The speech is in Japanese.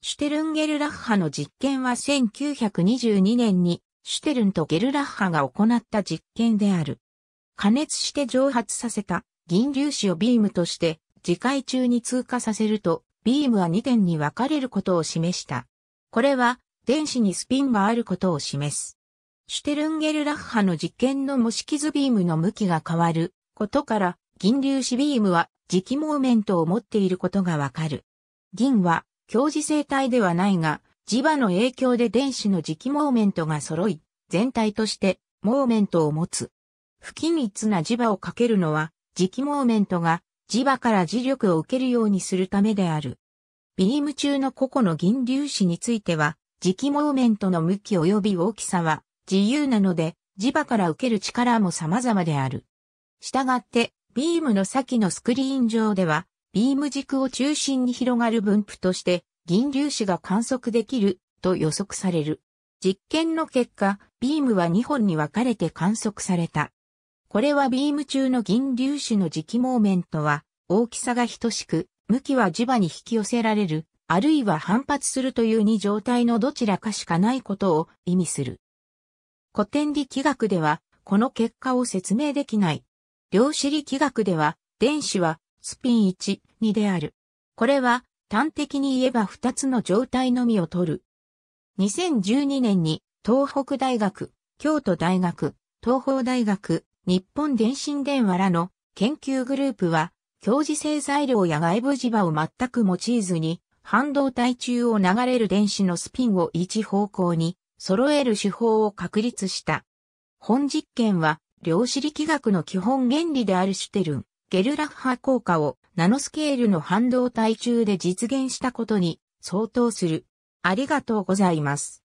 シュテルンゲルラッハの実験は1922年にシュテルンとゲルラッハが行った実験である。加熱して蒸発させた銀粒子をビームとして磁界中に通過させるとビームは2点に分かれることを示した。これは電子にスピンがあることを示す。シュテルンゲルラッハの実験の模式図ビームの向きが変わることから銀粒子ビームは磁気モーメントを持っていることがわかる。銀は強磁生体ではないが、磁場の影響で電子の磁気モーメントが揃い、全体としてモーメントを持つ。不均一な磁場をかけるのは、磁気モーメントが磁場から磁力を受けるようにするためである。ビーム中の個々の銀粒子については、磁気モーメントの向き及び大きさは自由なので、磁場から受ける力も様々である。したがって、ビームの先のスクリーン上では、ビーム軸を中心に広がる分布として銀粒子が観測できると予測される。実験の結果、ビームは2本に分かれて観測された。これはビーム中の銀粒子の磁気モーメントは大きさが等しく、向きは磁場に引き寄せられる、あるいは反発するという2状態のどちらかしかないことを意味する。古典力学では、この結果を説明できない。量子力学では、電子はスピン1、2である。これは、端的に言えば2つの状態のみを取る。2012年に、東北大学、京都大学、東邦大学、日本電信電話らの研究グループは、強磁性材料や外部磁場を全く用いずに、半導体中を流れる電子のスピンを一方向に揃える手法を確立した。本実験は量子力学の基本原理であるシュテルン、ゲルラッハ効果をナノスケールの半導体中で実現したことに相当する。ありがとうございます。